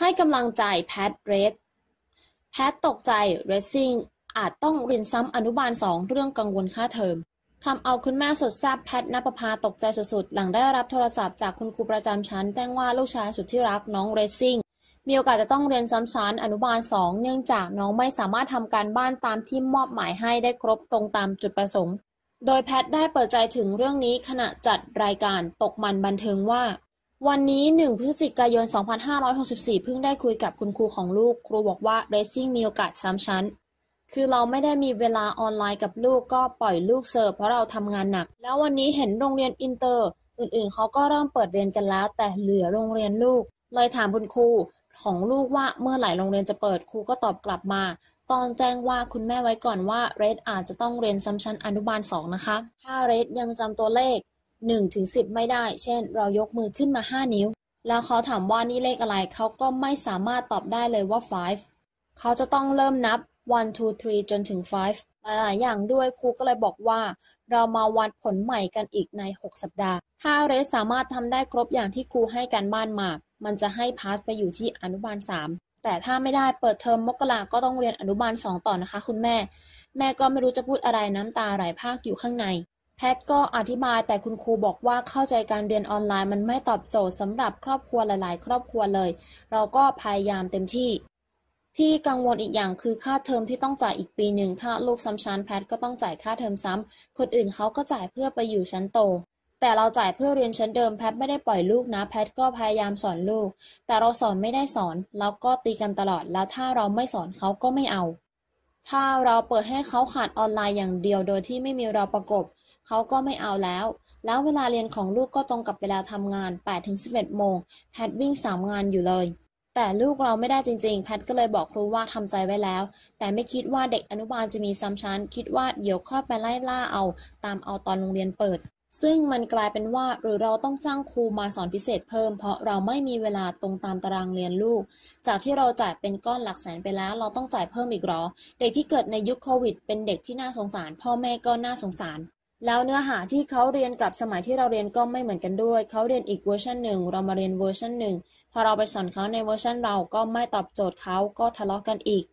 ให้กำลังใจแพทเรสแพทตกใจเรซซิ่งอาจต้องเรียนซ้ำอนุบาลสองเรื่องกังวลค่าเทอมทำเอาคุณแม่สุดทซาบแพทนภพาตกใจสุดๆหลังได้รับโทรศัพท์จากคุณครูประจำชั้นแจ้งว่าลูกชายสุดที่รักน้องเรซซิ่งมีโอกาสจะต้องเรียนซ้ำชั้นอนุบาล 2 เนื่องจากน้องไม่สามารถทำการบ้านตามที่มอบหมายให้ได้ครบตรงตามจุดประสงค์ โดยแพท ได้เปิดใจถึงเรื่องนี้ขณะจัดรายการตกมันบันเทิงว่าวันนี้1พฤศจิกายน 2564เพิ่งได้คุยกับคุณครูของลูก ครูบอกว่า เรซซิ่งมีโอกาสซ้ำชั้น คือเราไม่ได้มีเวลาออนไลน์กับลูกก็ปล่อยลูกเสิร์ฟ เพราะเราทำงานหนัก แล้ววันนี้เห็นโรงเรียนอินเตอร์ อื่นๆ เขาก็เริ่มเปิดเรียนกันแล้ว แต่เหลือโรงเรียนลูก เลยถามคุณครูของลูกว่าเมื่อไหร่โรงเรียนจะเปิด ครูก็ตอบกลับมา ตอนแจ้งว่าคุณแม่ไว้ก่อนว่า เรดอาจจะต้องเรียนซ้ำชั้นอนุบาลสองนะคะ ถ้าเรดยังจำตัวเลข1ถึง10 ไม่ได้ เช่น เรายกมือขึ้นมา 5 นิ้ว แล้วเขาถามว่านี่เลขอะไร เขาก็ไม่สามารถตอบได้เลยว่า 5 เขาจะต้องเริ่มนับ 1 2 3 จนถึง 5 หลายอย่างด้วย ครูก็เลยบอกว่า เรามาวัดผลใหม่กันอีกใน 6 สัปดาห์ ถ้าเรสสามารถทำได้ครบอย่างที่ครูให้การบ้านมา มันจะให้พาสไปอยู่ที่อนุบาล 3 แต่ถ้าไม่ได้เปิดเทอมมกราก็ต้องเรียนอนุบาลสองต่อนะคะ คุณแม่ แม่ก็ไม่รู้จะพูดอะไรน้ำตาไหลภาคอยู่ข้างในแพทก็อธิบายแต่คุณครูบอกว่าเข้าใจการเรียนออนไลน์มันไม่ตอบโจทย์สำหรับครอบครัวหลายๆ ครอบครัวเลย เราก็พยายามเต็มที่ ที่กังวลอีกอย่างคือค่าเทอมที่ต้องจ่ายอีกปีหนึ่งถ้าลูกซ้ำชั้นแพทก็ต้องจ่ายค่าเทอมซ้ำคนอื่นเขาก็จ่ายเพื่อไปอยู่ชั้นโต แต่เราจ่ายเพื่อเรียนชั้นเดิมแพทไม่ได้ปล่อยลูกนะแพทก็พยายามสอนลูก แต่เราสอนไม่ได้สอนแล้วก็ตีกันตลอดแล้วถ้าเราไม่สอนเขาก็ไม่เอา ถ้าเราเปิดให้เขาขาดออนไลน์อย่างเดียวโดยที่ไม่มีเราประกบเขาก็ไม่เอาแล้ว แล้วเวลาเรียนของลูกก็ตรงกับเวลาทำงาน8็ดโมง แพทวิ่งสามงานอยู่เลย แต่ลูกเราไม่ได้จริงๆ แพทก็เลยบอกครูว่าทำใจไว้แล้ว แต่ไม่คิดว่าเด็กอนุบาลจะมีซ้ำชั้นคิดว่าเดี๋ยวค้อไปไล่ล่าเอา ตามเอาตอนโรงเรียนเปิด ซึ่งมันกลายเป็นว่าหรือเราต้องจ้างครูมาสอนพิเศษเพิ่ม เพราะเราไม่มีเวลาตรงตามตารางเรียนลูก จากที่เราจ่ายเป็นก้อนหลักแสนไปแล้ว เราต้องจ่ายเพิ่มอีกหรอ เด็กที่เกิดในยุคโควิดเป็นเด็กที่น่าสงสาร พ่อแม่ก็น่าสงสารแล้วเนื้อหาที่เขาเรียนกับสมัยที่เราเรียนก็ไม่เหมือนกันด้วย เขาเรียนอีกเวอร์ชันหนึ่งเรามาเรียนเวอร์ชันหนึ่งพอเราไปสอนเขาในเวอร์ชันเราก็ไม่ตอบโจทย์เขาก็ทะเลาะกันอีก